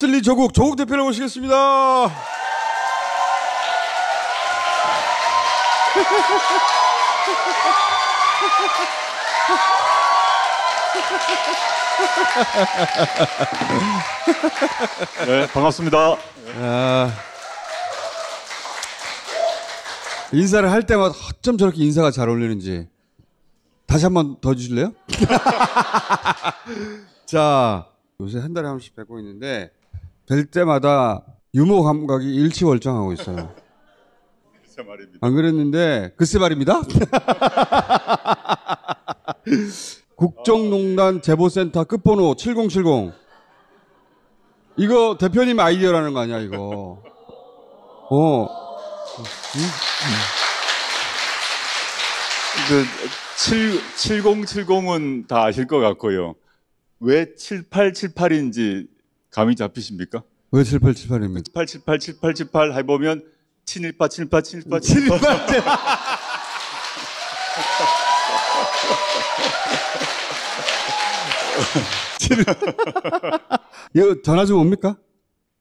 슬리 조국 조국 대표를 모시겠습니다. 네, 반갑습니다. 아, 인사를 할 때마다 어쩜 저렇게 인사가 잘 어울리는지 다시 한 번 더 주실래요? 자, 요새 한 달에 한 번씩 뵙고 있는데 뵐 때마다 유머 감각이 일치월장하고 있어요. 안 그랬는데 글쎄 말입니다. 국정농단 제보센터 끝번호 7070. 이거 대표님 아이디어라는 거 아니야 이거. 어. 7070은 그 다 아실 것 같고요. 왜 7878인지 감이 잡히십니까? 왜 7878입니까? 878, 7878 해보면 718, 718, 718, 718. 718. 이거 전화 좀 옵니까?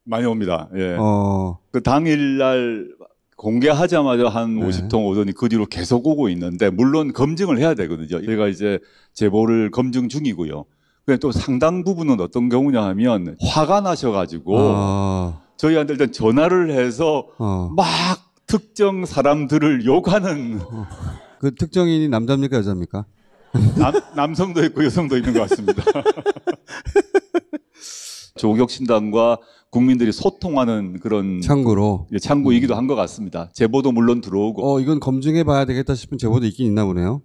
많이 옵니다. 예. 어. 그 당일날 공개하자마자 한 네. 50통 오더니 그 뒤로 계속 오고 있는데 물론 검증을 해야 되거든요. 저희가 이제 제보를 검증 중이고요. 또 상당 부분은 어떤 경우냐 하면 화가 나셔가지고 아. 저희한테 일단 전화를 해서 어. 막 특정 사람들을 욕하는 어. 그 특정인이 남자입니까 여자입니까? 남, 남성도 있고 여성도 있는 것 같습니다. 조격신당과 국민들이 소통하는 그런 창구로 예, 창구이기도 한 것 같습니다. 제보도 물론 들어오고. 어 이건 검증해 봐야 되겠다 싶은 제보도 있긴 있나 보네요.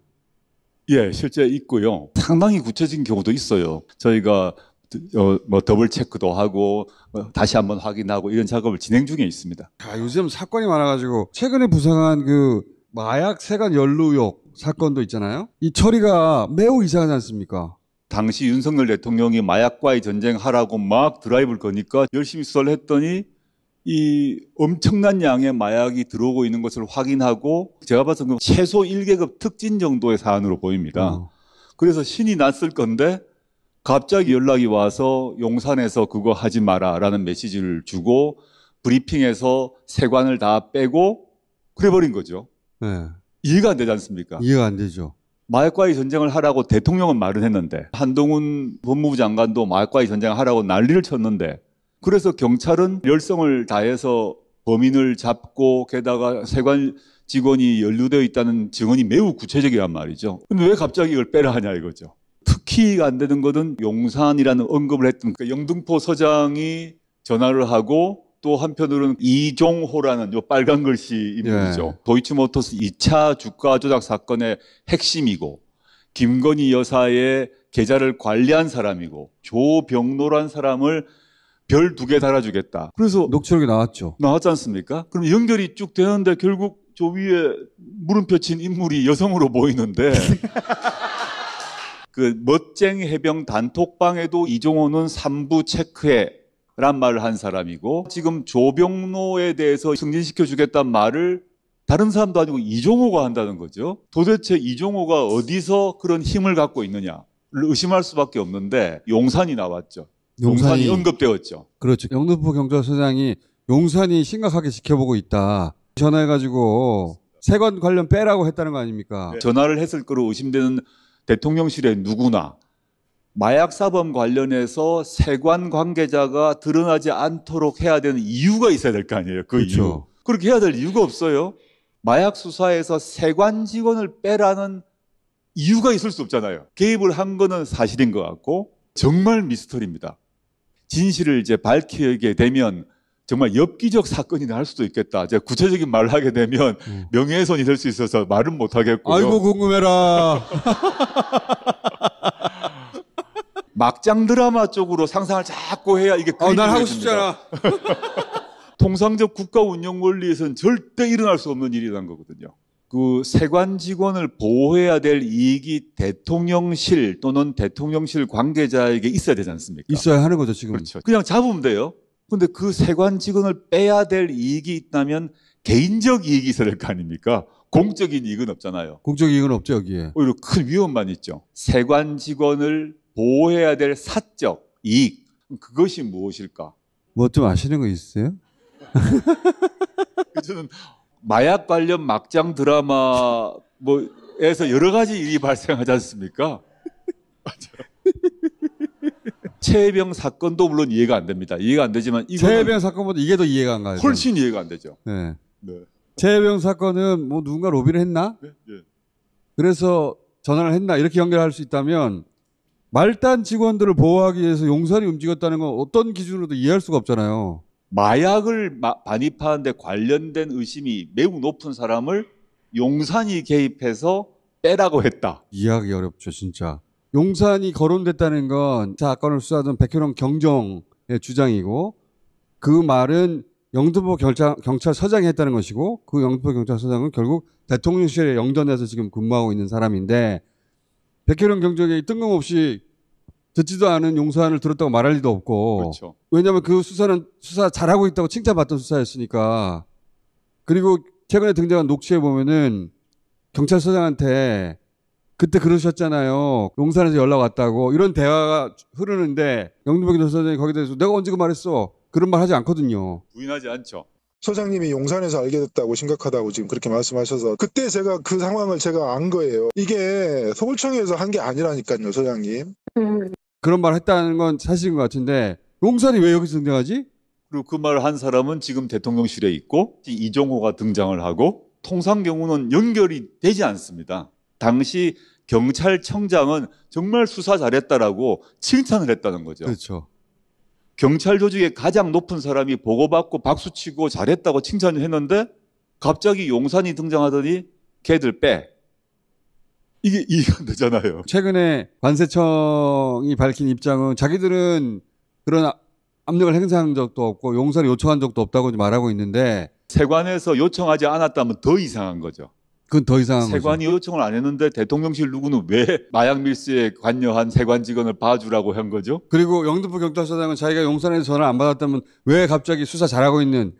예, 실제 있고요. 상당히 굳혀진 경우도 있어요. 저희가 어, 뭐 더블 체크도 하고 어, 다시 한번 확인하고 이런 작업을 진행 중에 있습니다. 아, 요즘 사건이 많아가지고 최근에 부상한 그 마약 세관 연루 의 사건도 있잖아요. 이 처리가 매우 이상하지 않습니까? 당시 윤석열 대통령이 마약과의 전쟁하라고 막 드라이브를 거니까 열심히 수사를 했더니 이 엄청난 양의 마약이 들어오고 있는 것을 확인하고 제가 봤을 때 최소 1계급 특진 정도의 사안으로 보입니다. 어. 그래서 신이 났을 건데 갑자기 연락이 와서 용산에서 그거 하지 마라라는 메시지를 주고 브리핑에서 세관을 다 빼고 그래버린 거죠. 네. 이해가 안 되지 않습니까? 이해가 안 되죠. 마약과의 전쟁을 하라고 대통령은 말을 했는데 한동훈 법무부 장관도 마약과의 전쟁을 하라고 난리를 쳤는데 그래서 경찰은 열성을 다해서 범인을 잡고 게다가 세관 직원이 연루되어 있다는 증언이 매우 구체적이란 말이죠. 근데 왜 갑자기 이걸 빼라 하냐 이거죠. 특히가 안 되는 것은 용산이라는 언급을 했던 그러니까 영등포 서장이 전화를 하고 또 한편으로는 이종호라는 요 빨간 글씨 인물이죠. 예. 도이치모터스 2차 주가 조작 사건의 핵심이고 김건희 여사의 계좌를 관리한 사람이고 조병노란 사람을 별두개 달아주겠다. 그래서 녹취록이 나왔죠. 나왔지 않습니까? 그럼 연결이 쭉 되는데 결국 저 위에 물음표 친 인물이 여성으로 보이는데 그 멋쟁 해병 단톡방에도 이종호는 3부 체크해 란 말을 한 사람이고 지금 조병로에 대해서 승진시켜 주겠다는 말을 다른 사람도 아니고 이종호가 한다는 거죠. 도대체 이종호가 어디서 그런 힘을 갖고 있느냐? 를 의심할 수밖에 없는데 용산이 나왔죠. 용산이, 용산이 언급되었죠. 그렇죠. 영등포 경찰서장이 용산이 심각하게 지켜보고 있다. 전화해가지고 세관 관련 빼라고 했다는 거 아닙니까? 네. 전화를 했을 거로 의심되는 대통령실에 누구나 마약 사범 관련해서 세관 관계자가 드러나지 않도록 해야 되는 이유가 있어야 될 거 아니에요. 그 그렇죠. 이유. 그렇게 해야 될 이유가 없어요. 마약 수사에서 세관 직원을 빼라는 이유가 있을 수 없잖아요. 개입을 한 거는 사실인 것 같고 정말 미스터리입니다. 진실을 이제 밝히게 되면 정말 엽기적 사건이 날 수도 있겠다. 제가 구체적인 말을 하게 되면 음. 명예훼손이 될 수 있어서 말은 못 하겠고요. 아이고 궁금해라. 막장 드라마 쪽으로 상상을 자꾸 해야 이게 아, 난 하고 싶잖아. 통상적 국가 운영 원리에선 절대 일어날 수 없는 일이란 거거든요. 그 세관 직원을 보호해야 될 이익이 대통령실 또는 대통령실 관계자에게 있어야 되지 않습니까? 있어야 하는 거죠 지금. 그렇죠. 그냥 잡으면 돼요. 근데 그 세관 직원을 빼야 될 이익이 있다면 개인적 이익이 있어야 될거 아닙니까? 공적인 이익은 없잖아요. 공적 이익은 없죠 여기에. 오히려 큰 위험만 있죠. 세관 직원을 보호해야 될 사적 이익 그것이 무엇일까? 뭐 좀 아시는 거 있어요? 저는 마약 관련 막장 드라마 뭐에서 여러 가지 일이 발생하지 않습니까? 최혜병 사건도 물론 이해가 안 됩니다. 이해가 안 되지만 최혜병 사건보다 이게 더 이해가 안 가요. 훨씬 이해가 안 되죠. 네. 네. 최혜병 사건은 뭐 누군가 로비를 했나? 네. 네. 그래서 전화를 했나 이렇게 연결할 수 있다면 말단 직원들을 보호하기 위해서 용산이 움직였다는 건 어떤 기준으로도 이해할 수가 없잖아요. 마약을 반입하는데 관련된 의심이 매우 높은 사람을 용산이 개입해서 빼라고 했다. 이해하기 어렵죠, 진짜. 용산이 거론됐다는 건 사건을 수사하던 백현원 경정의 주장이고 그 말은 영등포 경찰, 서장이 했다는 것이고 그 영등포 경찰서장은 결국 대통령실에 영전해서 지금 근무하고 있는 사람인데 백현원 경정이 뜬금없이 듣지도 않은 용서안을 들었다고 말할 리도 없고. 그렇죠. 왜냐하면 그 수사는 수사 잘하고 있다고 칭찬받던 수사였으니까. 그리고 최근에 등장한 녹취에 보면은 경찰서장한테 그때 그러셨잖아요. 용산에서 연락 왔다고 이런 대화가 흐르는데 영등백 경찰서장이 거기에 대해서 내가 언제 그 말했어? 그런 말 하지 않거든요. 부인하지 않죠. 소장님이 용산에서 알게 됐다고 심각하다고 지금 그렇게 말씀하셔서 그때 제가 그 상황을 제가 안 거예요. 이게 서울청에서 한 게 아니라니까요, 소장님. 음. 그런 말을 했다는 건 사실인 것 같은데 용산이 왜 여기서 등장하지? 그리고 그 말을 한 사람은 지금 대통령실에 있고 이종호가 등장을 하고 통상 경우는 연결이 되지 않습니다. 당시 경찰청장은 정말 수사 잘했다라고 칭찬을 했다는 거죠. 그렇죠. 경찰 조직의 가장 높은 사람이 보고받고 박수치고 잘했다고 칭찬을 했는데 갑자기 용산이 등장하더니 걔들 빼. 이게 이해가 안 되잖아요. 최근에 관세청이 밝힌 입장은 자기들은 그런 아- 압력을 행사한 적도 없고 용서를 요청한 적도 없다고 말하고 있는데 세관에서 요청하지 않았다면 더 이상한 거죠. 그건 더 이상한 세관이 거죠. 요청을 안 했는데 대통령실 누구는 왜 마약 밀수에 관여한 세관 직원을 봐주라고 한 거죠? 그리고 영등포 경찰서장은 자기가 용산에서 전화를 안 받았다면 왜 갑자기 수사 잘하고 있는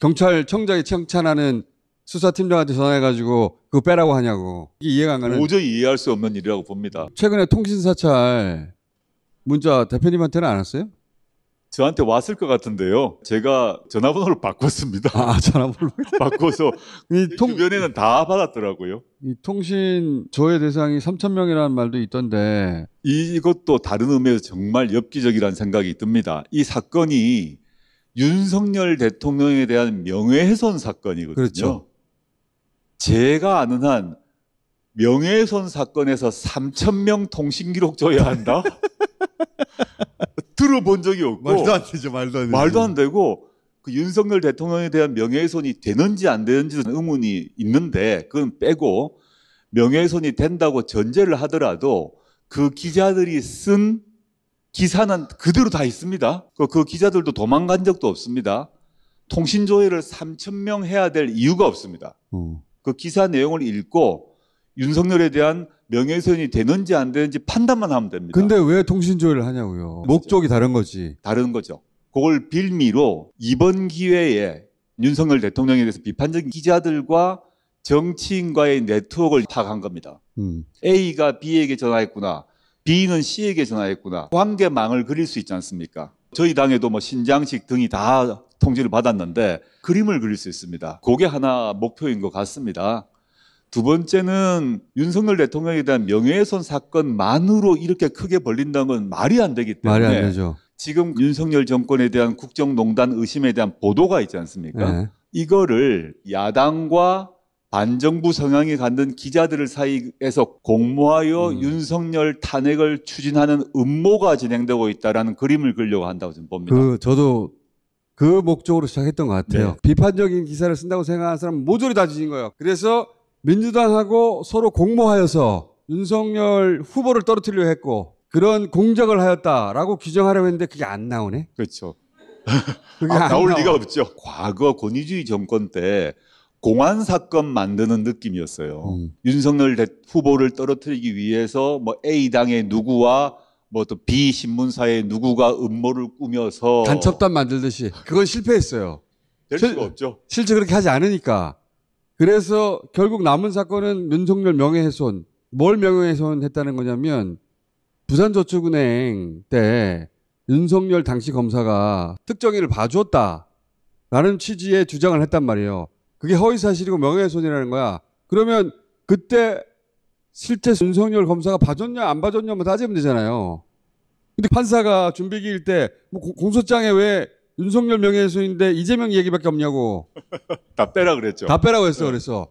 경찰청장이 칭찬하는 수사팀장한테 전화해가지고 그거 빼라고 하냐고. 이 이해가 안 가는. 도저히 이해할 수 없는 일이라고 봅니다. 최근에 통신 사찰 문자 대표님한테는 안 왔어요? 저한테 왔을 것 같은데요. 제가 전화번호를 바꿨습니다. 아, 전화번호. 바꿔서 이 통... 주변에는 다 받았더라고요. 이 통신 조회 대상이 3천 명이라는 말도 있던데 이것도 다른 의미에서 정말 엽기적이라는 생각이 듭니다. 이 사건이 윤석열 대통령에 대한 명예훼손 사건이거든요. 그렇죠. 제가 아는 한 명예훼손 사건에서 3천 명 통신 기록 줘야 한다. 들어본 적이 없고 말도 안 되죠, 말도 안 되죠. 말도 안 되고 그 윤석열 대통령에 대한 명예훼손이 되는지 안 되는지는 의문이 있는데 그건 빼고 명예훼손이 된다고 전제를 하더라도 그 기자들이 쓴 기사는 그대로 다 있습니다. 그, 그 기자들도 도망간 적도 없습니다. 통신 조회를 3천 명 해야 될 이유가 없습니다. 음. 그 기사 내용을 읽고 윤석열에 대한 명예훼손이 되는지 안 되는지 판단만 하면 됩니다. 근데 왜 통신조회를 하냐고요? 목적이 다른 거지. 다른 거죠. 그걸 빌미로 이번 기회에 윤석열 대통령에 대해서 비판적인 기자들과 정치인과의 네트워크를 파악한 겁니다. 음. A가 B에게 전화했구나. B는 C에게 전화했구나. 관계망을 그릴 수 있지 않습니까? 저희 당에도 뭐 신장식 등이 다 통지를 받았는데 그림을 그릴 수 있습니다. 그게 하나 목표인 것 같습니다. 두 번째는 윤석열 대통령에 대한 명예훼손 사건만으로 이렇게 크게 벌린다는 건 말이 안 되기 때문에 말이 안 되죠. 지금 윤석열 정권에 대한 국정농단 의심에 대한 보도가 있지 않습니까? 네. 이거를 야당과 반정부 성향이 갖는 기자들 을 사이에서 공모하여 음. 윤석열 탄핵을 추진하는 음모가 진행되고 있다라는 그림을 그리려고 한다고 저는 봅니다. 그 저도 그 목적으로 시작했던 것 같아요. 네. 비판적인 기사를 쓴다고 생각하는 사람 모조리 다 지진 거예요. 그래서 민주당하고 서로 공모하여서 윤석열 후보를 떨어뜨려 리 했고 그런 공작을 하였다라고 규정하려고 했는데 그게 안 나오네. 그렇죠. 그게 아, 나올 나와. 리가 없죠. 과거 권위주의 정권 때 공안 사건 만드는 느낌이었어요. 음. 윤석열 후보를 떨어뜨리기 위해서 뭐 A 당의 누구와 뭐 또 B 신문사의 누구가 음모를 꾸며서 간첩단 만들듯이 그건 실패했어요. 될 실, 수가 없죠. 실제 그렇게 하지 않으니까. 그래서 결국 남은 사건은 윤석열 명예훼손. 뭘 명예훼손했다는 거냐면 부산저축은행 때 윤석열 당시 검사가 특정인을 봐주었다라는 취지의 주장을 했단 말이에요. 그게 허위사실이고 명예훼손이라는 거야. 그러면 그때 실제 윤석열 검사가 봐줬냐 안 봐줬냐 뭐 따지면 되잖아요. 근데 판사가 준비기일 때뭐 공소장에 왜 윤석열 명예훼손인데 이재명 얘기밖에 없냐고. 다 빼라 그랬죠. 다 빼라고 했어 네. 그랬어그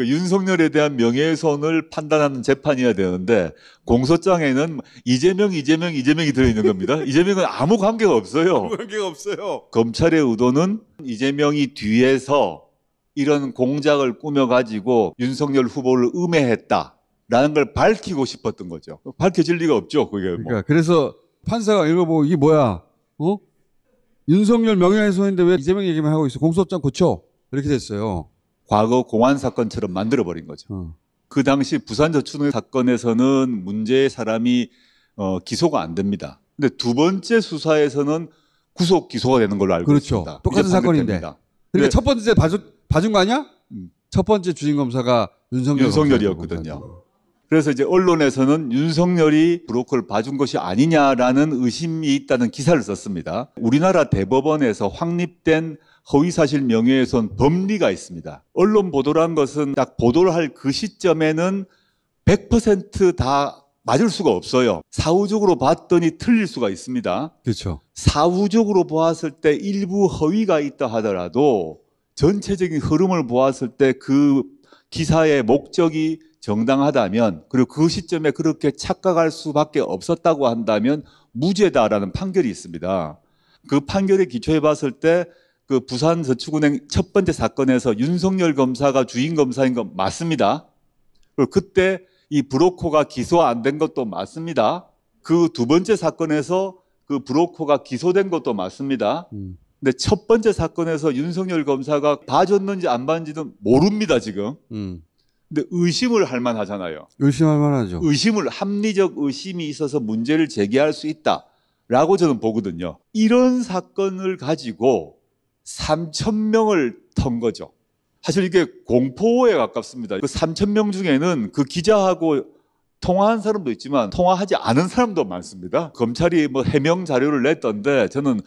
윤석열에 대한 명예훼손을 판단하는 재판이어야 되는데 공소장에는 이재명, 이재명, 이재명이 들어있는 겁니다. 이재명은 아무 관계가 없어요. 아무 관계가 없어요. 검찰의 의도는 이재명이 뒤에서 이런 공작을 꾸며가지고 윤석열 후보를 음해했다라는 걸 밝히고 싶었던 거죠. 밝혀질 리가 없죠. 그게 뭐. 그러니까 그래서 판사가 읽어보고 이게 뭐야? 어? 윤석열 명예훼손인데 왜 이재명 얘기만 하고 있어? 공소장 고쳐 이렇게 됐어요. 과거 공안 사건처럼 만들어버린 거죠. 어. 그 당시 부산 저축은 사건에서는 문제의 사람이 어, 기소가 안 됩니다. 근데 두 번째 수사에서는 구속 기소가 되는 걸로 알고 그렇죠. 있습니다. 똑같은 사건인데. 그러니까 네. 첫 번째 봐줬 봐준 거 아니야? 음. 첫 번째 주인 검사가 윤석열 윤석열이었거든요. 그래서 이제 언론에서는 윤석열이 브로커를 봐준 것이 아니냐라는 의심이 있다는 기사를 썼습니다. 우리나라 대법원에서 확립된 허위사실 명예훼손 법리가 있습니다. 언론 보도라는 것은 딱 보도를 할 그 시점에는 100%다 맞을 수가 없어요. 사후적으로 봤더니 틀릴 수가 있습니다. 그렇죠. 사후적으로 보았을 때 일부 허위가 있다 하더라도 전체적인 흐름을 보았을 때 그 기사의 목적이 정당하다면 그리고 그 시점에 그렇게 착각할 수밖에 없었다고 한다면 무죄다라는 판결이 있습니다. 그 판결에 기초해 봤을 때 그 부산 저축은행 첫 번째 사건에서 윤석열 검사가 주인 검사인 건 맞습니다. 그리고 그때 이 브로커가 기소안 된 것도 맞습니다. 그 두 번째 사건에서 그 브로커가 기소된 것도 맞습니다. 음. 근데 첫 번째 사건에서 윤석열 검사가 봐줬는지 안봤는지는 모릅니다, 지금. 음. 근데 의심을 할 만하잖아요. 의심할 만하죠. 의심을 합리적 의심이 있어서 문제를 제기할 수 있다라고 저는 보거든요. 이런 사건을 가지고 3천 명을 턴 거죠. 사실 이게 공포에 가깝습니다. 그 3천 명 중에는 그 기자하고 통화한 사람도 있지만 통화하지 않은 사람도 많습니다. 검찰이 뭐 해명 자료를 냈던데 저는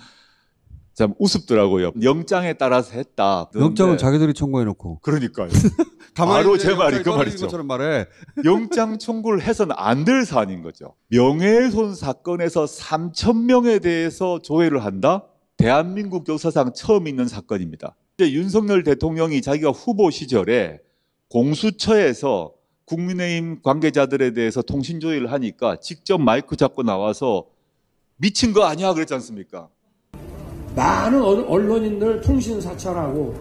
참 우습더라고요. 영장에 따라서 했다. 영장을 자기들이 청구해놓고. 그러니까요. 바로 제 말이 그 말이죠. 영장 청구를 해서는 안 될 사안인 거죠. 명예훼손 사건에서 3천 명에 대해서 조회를 한다. 대한민국 역사상 처음 있는 사건입니다. 이제 윤석열 대통령이 자기가 후보 시절에 공수처에서 국민의힘 관계자들에 대해서 통신 조회를 하니까 직접 마이크 잡고 나와서 미친 거 아니야 그랬지 않습니까? 많은 언론인들 통신 사찰하고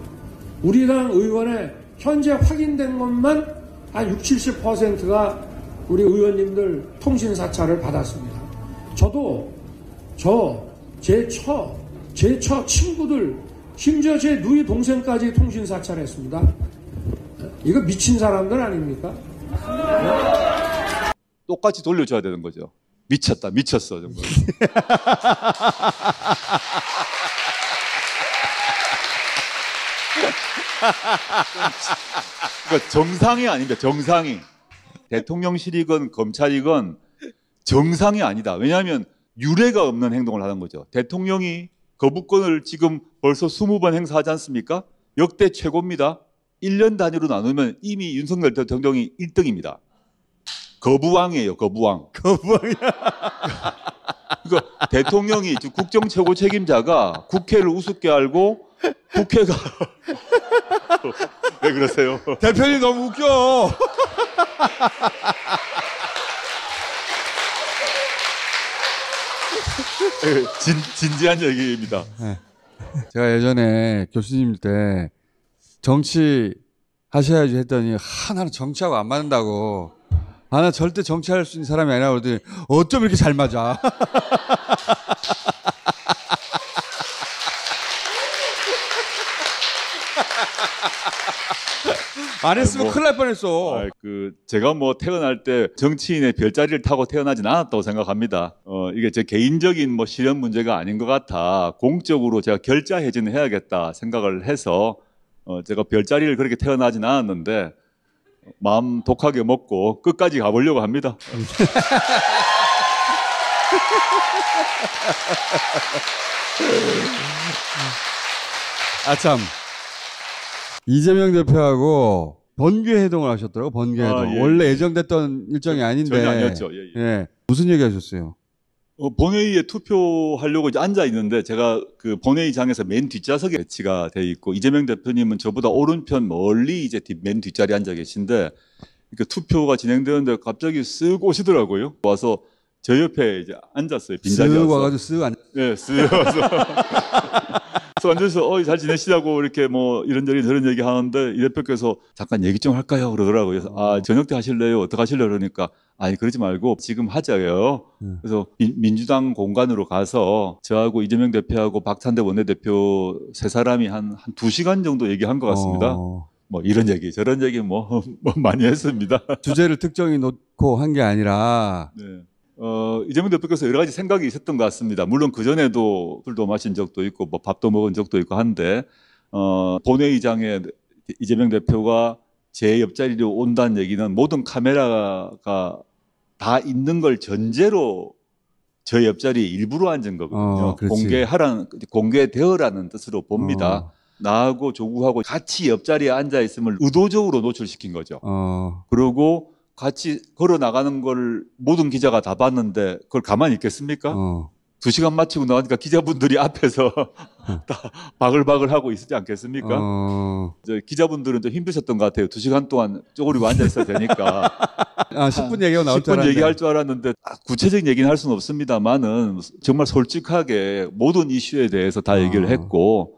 우리당 의원의 현재 확인된 것만 한 60, 70%가 우리 의원님들 통신 사찰을 받았습니다. 저도 저, 제 처, 제 처 친구들, 심지어 제 누이 동생까지 통신 사찰했습니다. 이거 미친 사람들 아닙니까? 똑같이 돌려줘야 되는 거죠. 미쳤다, 미쳤어, 정말. 그러니까 정상이 아닙니다. 정상이. 대통령실이건 검찰이건 정상이 아니다. 왜냐하면 유례가 없는 행동을 하는 거죠. 대통령이 거부권을 지금 벌써 20번 행사하지 않습니까? 역대 최고입니다. 1년 단위로 나누면 이미 윤석열 대통령이 1등입니다. 거부왕이에요, 거부왕. 거부왕이야. 그러니까 대통령이 국정 최고 책임자가 국회를 우습게 알고 국회가 왜 그러세요? 대표님 너무 웃겨. 진, 진지한 얘기입니다. 네. 제가 예전에 교수님 때 정치 하셔야지 했더니 하나는 정치하고 안 맞는다고 아, 나 절대 정치할 수 있는 사람이 아니라 그러더니 어쩜 이렇게 잘 맞아. 안 했으면 뭐, 큰일 날 뻔했어. 아, 그 제가 뭐 태어날 때 정치인의 별자리를 타고 태어나진 않았다고 생각합니다. 어, 이게 제 개인적인 뭐 실현 문제가 아닌 것 같아 공적으로 제가 결자 해진을 해야겠다 생각을 해서 어, 제가 별자리를 그렇게 태어나진 않았는데 마음 독하게 먹고 끝까지 가보려고 합니다. 아참 이재명 대표하고 번개 해동을 하셨더라고 번개 아, 해동 아, 예. 원래 예. 예정됐던 일정이 아닌데 전혀 아니었죠. 예, 예. 예. 무슨 얘기하셨어요? 어, 본회의에 투표하려고 이제 앉아 있는데 제가 그 본회의장에서 맨 뒷좌석에 배치가 돼 있고 이재명 대표님은 저보다 오른편 멀리 이제 맨 뒷자리에 앉아 계신데 그 투표가 진행되는데 갑자기 쓱 오시더라고요. 와서 저 옆에 이제 앉았어요. 빈자리에. 쓱 와가지고 쓱 앉. 네, 쓱 와서. 그래서 앉아서 어, 이잘 지내시냐고 이렇게 뭐 이런저런 저런 얘기 하는데 이 대표께서 잠깐 얘기 좀 할까요? 그러더라고요. 그래서 아, 음. 저녁 때 하실래요? 어떻게 하실래요? 그러니까 아니 그러지 말고 지금 하자요. 음. 그래서 민, 주당 공간으로 가서 저하고 이재명 대표하고 박찬대 원내대표 세 사람이 한한 두시간 정도 얘기한 것 같습니다. 어. 뭐 이런 얘기 저런 얘기 뭐, 뭐 많이 했습니다. 주제를 특정히 놓고 한 게 아니라 네. 어, 이재명 대표께서 여러 가지 생각이 있었던 것 같습니다. 물론 그 전에도 술도 마신 적도 있고 뭐 밥도 먹은 적도 있고 한데 어, 본회의장에 이재명 대표가 제 옆자리로 온다는 얘기는 모든 카메라가 다 있는 걸 전제로 저 옆자리에 일부러 앉은 거거든요. 어, 공개하라는 공개되어라는 뜻으로 봅니다. 어. 나하고 조구하고 같이 옆자리에 앉아 있음을 의도적으로 노출시킨 거죠. 어. 그리고 같이 걸어 나가는 걸 모든 기자가 다 봤는데 그걸 가만히 있겠습니까? 어. 두 시간 마치고 나오니까 기자분들이 앞에서 어. 다 바글바글 하고 있지 않겠습니까? 어... 기자분들은 좀 힘드셨던 것 같아요. 두 시간 동안 쪼그리고 앉아 있어야 되니까. 아, 10분 얘기가 나올 10분 줄 알았는데. 얘기할 줄 알았는데 아, 구체적인 얘기는 할 수는 없습니다만은 정말 솔직하게 모든 이슈에 대해서 다 어. 얘기를 했고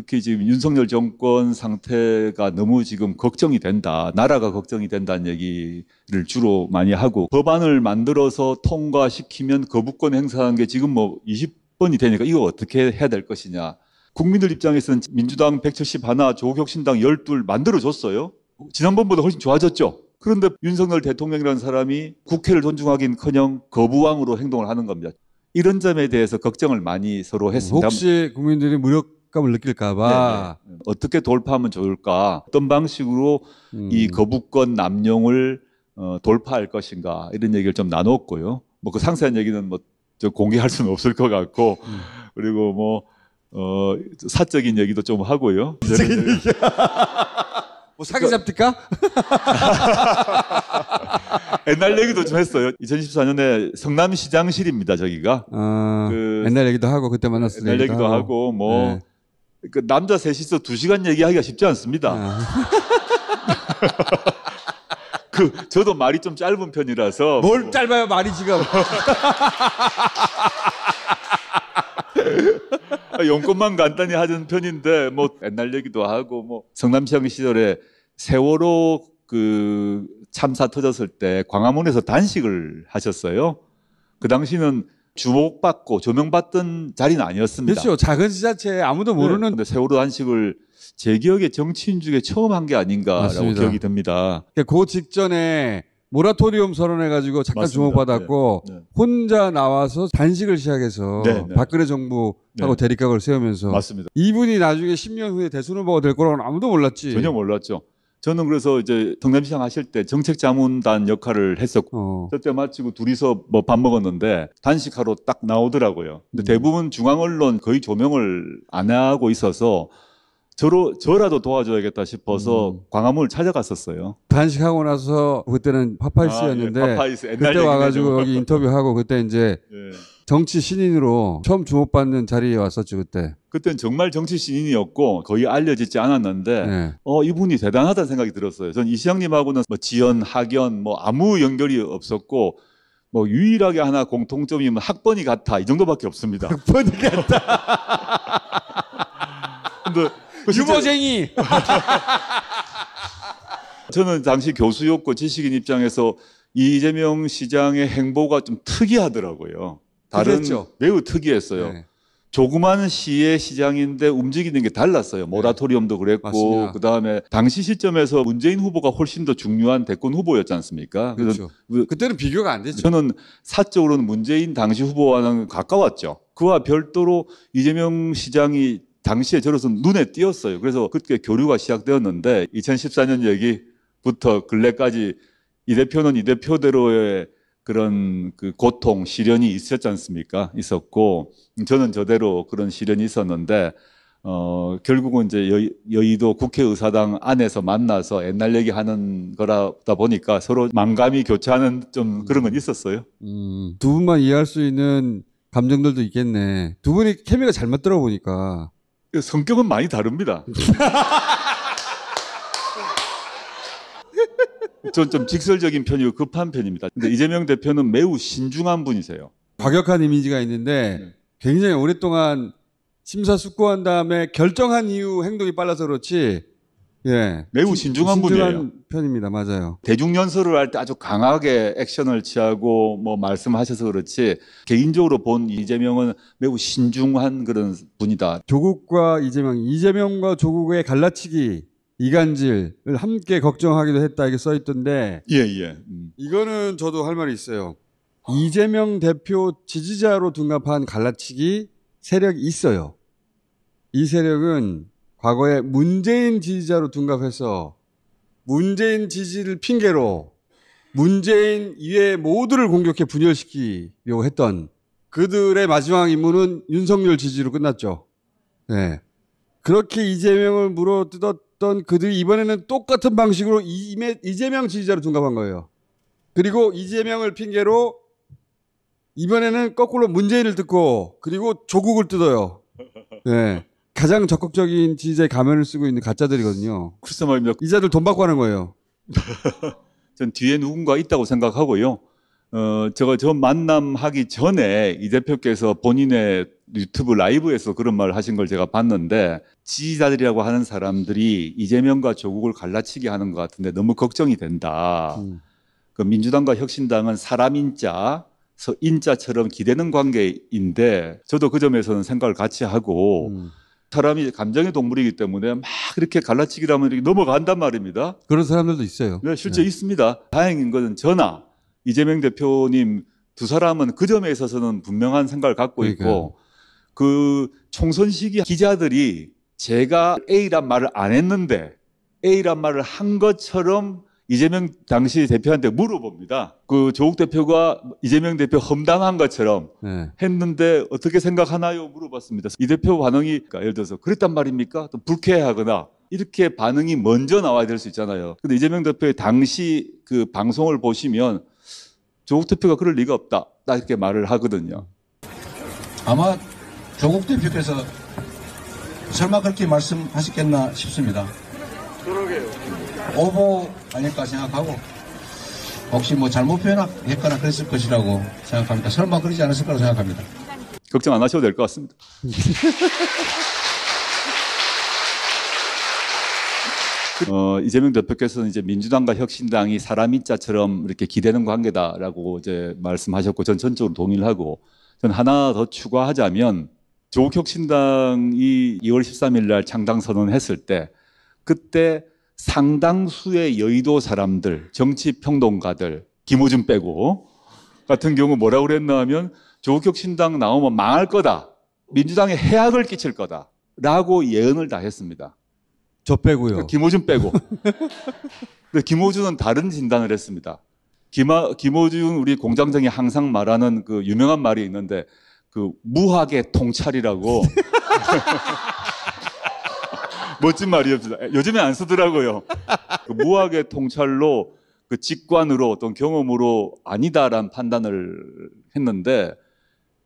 특히 지금 윤석열 정권 상태가 너무 지금 걱정이 된다. 나라가 걱정이 된다는 얘기를 주로 많이 하고 법안을 만들어서 통과시키면 거부권 행사한 게 지금 뭐 20번이 되니까 이거 어떻게 해야 될 것이냐. 국민들 입장에서는 민주당 1 7 0 하나, 조국혁신당 12 만들어줬어요. 지난번보다 훨씬 좋아졌죠. 그런데 윤석열 대통령이라는 사람이 국회를 존중하긴커녕 거부왕으로 행동을 하는 겁니다. 이런 점에 대해서 걱정을 많이 서로 했습니다. 혹시 국민들이 무력 거부감을 느낄까봐 네, 네, 네. 어떻게 돌파하면 좋을까? 어떤 방식으로 음. 이 거부권 남용을 어, 돌파할 것인가 이런 얘기를 좀 나눴고요. 뭐 그 상세한 얘기는 뭐 공개할 수는 없을 것 같고 음. 그리고 뭐 어, 사적인 얘기도 좀 하고요. 사적인 얘기. 뭐 사기 잡니까? 옛날 얘기도 좀 했어요. 2014년에 성남시장실입니다, 저기가. 아, 그 옛날 얘기도 하고 그때 만났을 때. 옛날 얘기도 하고, 하고 뭐 네. 그 남자 셋이서 두 시간 얘기하기가 쉽지 않습니다. 아. 그 저도 말이 좀 짧은 편이라서 뭘 짧아요 말이 지금 용건만 간단히 하던 편인데 뭐 옛날 얘기도 하고 뭐 성남시장 시절에 세월호 그 참사 터졌을 때 광화문에서 단식을 하셨어요. 그 당시는 주목받고 조명받던 자리는 아니었습니다. 그렇죠. 작은 지자체에 아무도 네, 모르는. 네, 세월호 단식을 제 기억에 정치인 중에 처음 한 게 아닌가라고 맞습니다. 기억이 듭니다. 그러니까 그 직전에 모라토리움 선언해가지고 잠깐 맞습니다. 주목받았고 네, 네. 혼자 나와서 단식을 시작해서 네, 네. 박근혜 정부하고 네. 대립각을 세우면서 맞습니다. 이분이 나중에 10년 후에 대선 후보가 될 거라고는 아무도 몰랐지. 전혀 몰랐죠. 저는 그래서 이제 경남시장 하실 때 정책자문단 역할을 했었고 어. 그때 마치고 둘이서 뭐 밥 먹었는데 단식하러 딱 나오더라고요. 근데 음. 대부분 중앙 언론 거의 조명을 안 하고 있어서 저로, 저라도 도와줘야겠다 싶어서 음. 광화문을 찾아갔었어요. 단식하고 나서 그때는 파파이스였는데 아, 예, 파파이스. 그때 와가지고 여기 인터뷰하고 그때 이제 예. 정치 신인으로 처음 주목받는 자리에 왔었죠 그때. 그때는 정말 정치 신인이었고 거의 알려지지 않았는데 네. 어 이분이 대단하다는 생각이 들었어요. 전이 시장님하고는 뭐 지연, 학연 뭐 아무 연결이 없었고 뭐 유일하게 하나 공통점이 면 뭐 학번이 같아 이 정도밖에 없습니다. 학번이 같다. 근데 어, 유머쟁이. 저는 당시 교수였고 지식인 입장에서 이재명 시장의 행보가 좀 특이하더라고요. 다른 그랬죠. 매우 특이했어요. 네. 조그만 시의 시장인데 움직이는 게 달랐어요. 네. 모라토리엄도 그랬고 그 다음에 당시 시점에서 문재인 후보가 훨씬 더 중요한 대권 후보였지 않습니까? 그렇죠. 그 그때는 비교가 안 되죠. 저는 사적으로는 문재인 당시 후보와는 가까웠죠. 그와 별도로 이재명 시장이 당시에 저로서 눈에 띄었어요. 그래서 그때 교류가 시작되었는데 2014년 얘기부터 근래까지 이 대표는 이 대표대로의 그런 그 고통, 시련이 있었지 않습니까? 있었고 저는 저대로 그런 시련이 있었는데 어, 결국은 이제 여, 여의도 국회의사당 안에서 만나서 옛날 얘기하는 거라다 보니까 서로 망감이 교차하는 좀 그런 건 있었어요. 음, 두 분만 이해할 수 있는 감정들도 있겠네. 두 분이 케미가 잘 맞더라 보니까 예, 성격은 많이 다릅니다. 네. 전좀 직설적인 편이고 급한 편입니다. 근데 이재명 대표는 매우 신중한 분이세요. 과격한 이미지가 있는데 네. 굉장히 오랫동안 심사숙고한 다음에 결정한 이후 행동이 빨라서 그렇지 예. 매우 신중한, 신중한 분이에요. 편입니다. 맞아요. 대중 연설을 할 때 아주 강하게 액션을 취하고 뭐 말씀하셔서 그렇지 개인적으로 본 이재명은 매우 신중한 그런 분이다. 조국과 이재명, 이재명과 조국의 갈라치기 이간질을 함께 걱정하기도 했다 이게 써 있던데. 예, 예. 음. 이거는 저도 할 말이 있어요. 이재명 대표 지지자로 둔갑한 갈라치기 세력이 있어요. 이 세력은 과거에 문재인 지지자로 둔갑해서 문재인 지지를 핑계로 문재인 이외 의 모두를 공격해 분열시키려고 했던 그들의 마지막 임무는 윤석열 지지로 끝났죠. 네. 그렇게 이재명을 물어뜯었던 그들이 이번에는 똑같은 방식으로 이재명 지지자로 둔갑한 거예요. 그리고 이재명을 핑계로 이번에는 거꾸로 문재인을 듣고 그리고 조국을 뜯어요. 네. 가장 적극적인 지지자의 가면을 쓰고 있는 가짜들이거든요. 글쎄 말입니다. 이 자들 돈 받고 하는 거예요. 전 뒤에 누군가 있다고 생각하고요. 어, 제가 저 만남하기 전에 이 대표께서 본인의 유튜브 라이브에서 그런 말을 하신 걸 제가 봤는데 지지자들이라고 하는 사람들이 이재명과 조국을 갈라치게 하는 것 같은데 너무 걱정이 된다. 음. 그 민주당과 혁신당은 사람인자, 서인자처럼 기대는 관계인데 저도 그 점에서는 생각을 같이 하고 음. 사람이 감정의 동물이기 때문에 막 이렇게 갈라치기를 하면 이렇게 넘어간단 말입니다. 그런 사람들도 있어요. 네, 실제 네. 있습니다. 다행인 것은 저나 이재명 대표님 두 사람은 그 점에 있어서는 분명한 생각을 갖고 그러니까. 있그 총선 시기 기자들이 제가 A란 말을 안 했는데 A란 말을 한 것처럼 이재명 당시 대표한테 물어봅니다. 그 조국 대표가 이재명 대표 험담한 것처럼 네. 했는데 어떻게 생각하나요? 물어봤습니다. 이 대표 반응이 그러니까 예를 들어서 그랬단 말입니까? 또 불쾌해하거나 이렇게 반응이 먼저 나와야 될 수 있잖아요. 근데 이재명 대표의 당시 그 방송을 보시면 조국 대표가 그럴 리가 없다. 딱 이렇게 말을 하거든요. 아마 조국 대표께서 설마 그렇게 말씀하셨겠나 싶습니다. 그러게요. 오보 아닐까 생각하고 혹시 뭐 잘못 표현했거나 그랬을 것이라고 생각합니다. 설마 그러지 않았을 거라고 생각합니다. 걱정 안 하셔도 될 것 같습니다. 어, 이재명 대표께서는 이제 민주당과 혁신당이 사람인 자처럼 이렇게 기대는 관계다라고 이제 말씀하셨고 전 전적으로 동의를 하고 전 하나 더 추가하자면 조국혁신당이 2월 13일 날 창당 선언했을 때 그때 상당수의 여의도 사람들, 정치평론가들, 김호준 빼고 같은 경우 뭐라고 그랬나 하면 조국 신당 나오면 망할 거다. 민주당에 해악을 끼칠 거다. 라고 예언을 다 했습니다. 저 빼고요. 그러니까 김호준 빼고. 근데 김호준은 다른 진단을 했습니다. 김하, 김호준 우리 공장장이 항상 말하는 그 유명한 말이 있는데 그 무학의 통찰이라고 멋진 말이었습니다. 요즘에 안 쓰더라고요. 그 무학의 통찰로 그 직관으로 어떤 경험으로 아니다란 판단을 했는데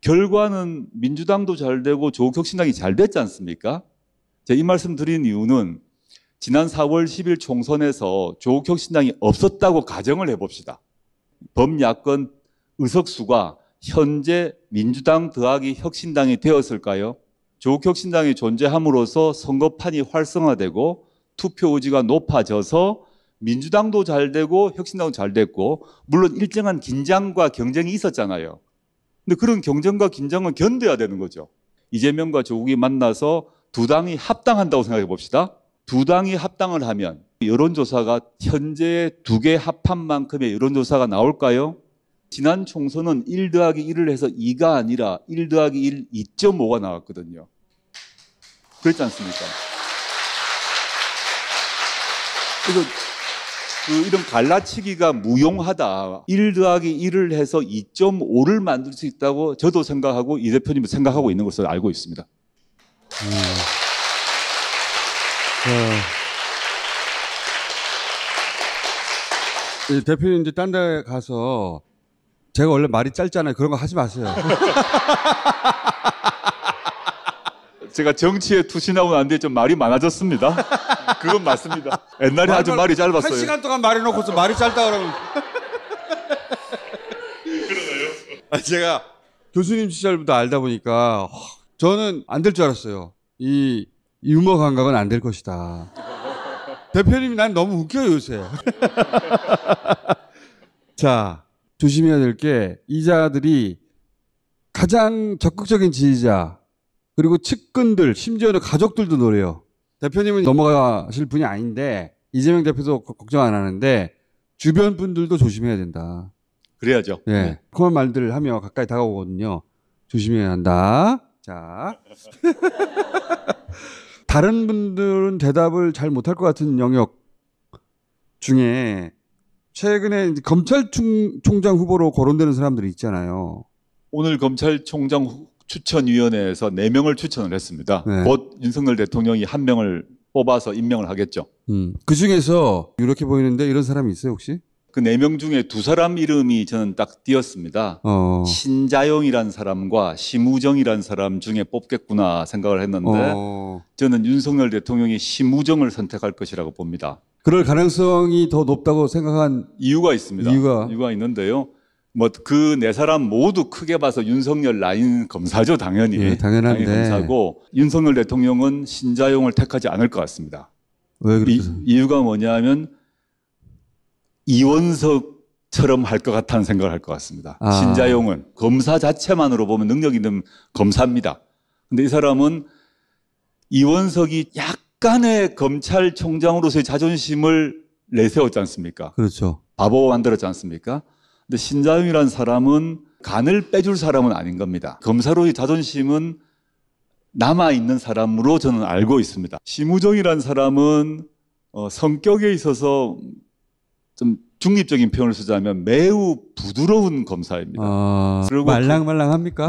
결과는 민주당도 잘 되고 조국혁신당이 잘 됐지 않습니까? 제가 이 말씀 드린 이유는 지난 4월 10일 총선에서 조국혁신당이 없었다고 가정을 해봅시다. 범야권 의석수가 현재 민주당 더하기 혁신당이 되었을까요? 조국혁신당이 존재함으로써 선거판이 활성화되고 투표 의지가 높아져서 민주당도 잘 되고 혁신당도 잘 됐고 물론 일정한 긴장과 경쟁이 있었잖아요. 근데 그런 경쟁과 긴장을 견뎌야 되는 거죠. 이재명과 조국이 만나서 두 당이 합당한다고 생각해 봅시다. 두 당이 합당을 하면 여론조사가 현재 두 개 합한 만큼의 여론조사가 나올까요? 지난 총선은 1 더하기 1을 해서 2가 아니라 1 더하기 1 2.5가 나왔거든요. 그렇지 않습니까? 그래서 그 이런 갈라치기가 무용하다. 1 더하기 1을 해서 2.5를 만들 수 있다고 저도 생각하고 이 대표님도 생각하고 있는 것을 알고 있습니다. 음. 어. 대표님 이제 딴데 가서 제가 원래 말이 짧잖아요. 그런 거 하지 마세요. 제가 정치에 투신하고난 뒤에 좀 말이 많아졌습니다. 그건 맞습니다. 옛날에 뭐 아주 말이 짧았어요. 한 시간 동안 말해놓고서 말이 짧다 그러면. 그러나요? 아, 제가 교수님 시절부터 알다 보니까 저는 안 될 줄 알았어요. 이 유머 감각은 안 될 것이다. 대표님이 난 너무 웃겨요, 요새. 자, 조심해야 될 게 이자들이 가장 적극적인 지지자 그리고 측근들 심지어는 가족들도 노래요. 대표님은 넘어가실 분이 아닌데 이재명 대표도 걱정 안 하는데 주변 분들도 조심해야 된다. 그래야죠. 예. 네. 그런 말들을 하며 가까이 다가오거든요. 조심해야 한다. 자. 다른 분들은 대답을 잘 못할 것 같은 영역 중에 최근에 검찰총장 후보로 거론되는 사람들이 있잖아요. 오늘 검찰총장 추천위원회에서 4명을 추천을 했습니다. 네. 곧 윤석열 대통령이 1명을 뽑아서 임명을 하겠죠. 음. 그 중에서 이렇게 보이는데 이런 사람이 있어요, 혹시? 그네명 중에 두 사람 이름이 저는 딱 띄었습니다. 어. 신자용이란 사람과 심우정이란 사람 중에 뽑겠구나 생각을 했는데 어. 저는 윤석열 대통령이 심우정을 선택할 것이라고 봅니다. 그럴 가능성이 더 높다고 생각한 이유가 있습니다. 이유가, 이유가 있는데요. 뭐 그 네 사람 모두 크게 봐서 윤석열 라인 검사죠 당연히 예, 당연한데 라인 검사고 윤석열 대통령은 신자용을 택하지 않을 것 같습니다. 왜 그렇죠? 이, 이유가 뭐냐면 이원석처럼 할 것 같다는 생각을 할 것 같습니다. 아. 신자용은 검사 자체만으로 보면 능력 있는 검사입니다. 근데 이 사람은 이원석이 약간의 검찰총장으로서의 자존심을 내세웠지 않습니까? 그렇죠. 바보 만들었지 않습니까? 근데 신자용이란 사람은 간을 빼줄 사람은 아닌 겁니다. 검사로의 자존심은 남아있는 사람으로 저는 알고 있습니다. 심우정이란 사람은 어, 성격에 있어서 좀 중립적인 표현을 쓰자면 매우 부드러운 검사입니다. 아, 그리고 말랑말랑합니까?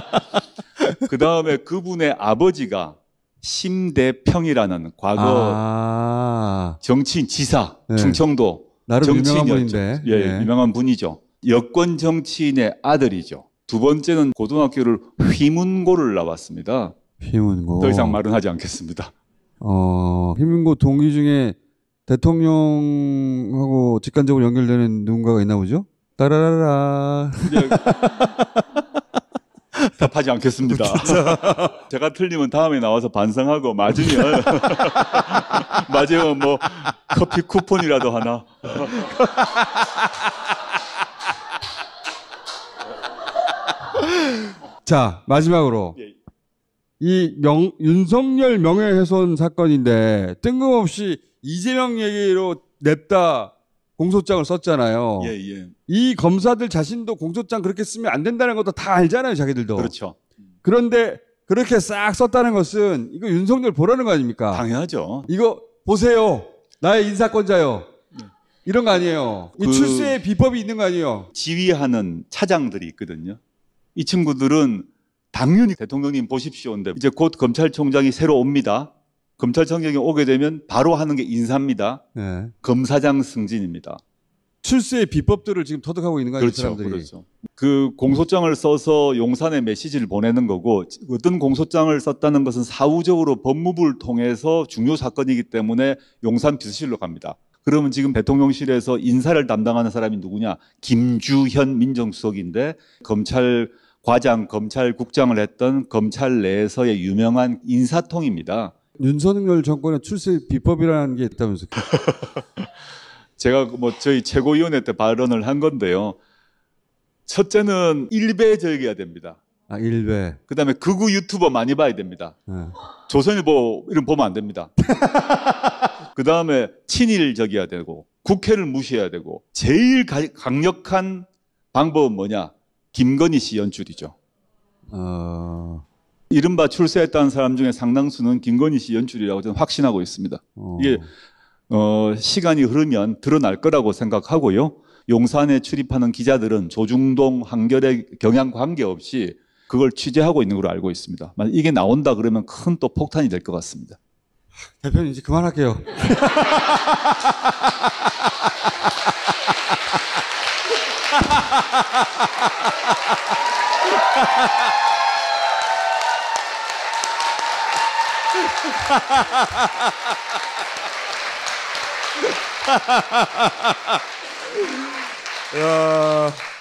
그 다음에 그분의 아버지가 심대평이라는 과거 아~ 정치인 지사 네. 충청도 정치인 분인데 예, 예, 유명한 분이죠. 여권 정치인의 아들이죠. 두 번째는 고등학교를 휘문고를 나왔습니다. 휘문고 더 이상 말은 하지 않겠습니다. 어, 휘문고 동기 중에 대통령하고 직간접으로 연결되는 누군가가 있나 보죠? 따라라라. 답하지 않겠습니다. 제가 틀리면 다음에 나와서 반성하고 맞으면 맞으면 뭐 커피 쿠폰이라도 하나. 자 마지막으로 예, 예. 이 명, 윤석열 명예훼손 사건인데 뜬금없이 이재명 얘기로 냅다 공소장을 썼잖아요. 예, 예. 이 검사들 자신도 공소장 그렇게 쓰면 안 된다는 것도 다 알잖아요, 자기들도. 그렇죠. 그런데 그렇게 싹 썼다는 것은 이거 윤석열 보라는 거 아닙니까? 당연하죠. 이거 보세요. 나의 인사권자요. 네. 이런 거 아니에요. 그 출세의 비법이 있는 거 아니에요. 지휘하는 차장들이 있거든요. 이 친구들은 당연히 대통령님 보십시오인데 이제 곧 검찰총장이 새로 옵니다. 검찰총장이 오게 되면 바로 하는 게 인사입니다. 네. 검사장 승진입니다. 출세의 비법들을 지금 터득하고 있는 거아요 그렇죠, 사람들이. 그렇죠. 그 공소장을 써서 용산에 메시지를 보내는 거고 어떤 공소장을 썼다는 것은 사후적으로 법무부를 통해서 중요 사건이기 때문에 용산 비서실로 갑니다. 그러면 지금 대통령실에서 인사를 담당하는 사람이 누구냐? 김주현 민정수석인데 검찰 과장 검찰국장을 했던 검찰 내에서의 유명한 인사통입니다. 윤석열 정권의 출세 비법이라는 게 있다면서. 제가 뭐 저희 최고위원회 때 발언을 한 건데요. 첫째는 일배적이어야 됩니다. 아, 일배. 그다음에 극우 유튜버 많이 봐야 됩니다. 네. 조선일보 이런 보면 안 됩니다. 그다음에 친일적이어야 되고 국회를 무시해야 되고 제일 가, 강력한 방법은 뭐냐? 김건희 씨 연출이죠. 어... 이른바 출세했다는 사람 중에 상당수는 김건희 씨 연출이라고 저는 확신하고 있습니다. 어... 이게 어, 시간이 흐르면 드러날 거라고 생각하고요. 용산에 출입하는 기자들은 조중동 한결의 경향 관계없이 그걸 취재하고 있는 걸로 알고 있습니다. 만약 이게 나온다 그러면 큰 또 폭탄이 될 것 같습니다. 대표님 이제 그만할게요. 야.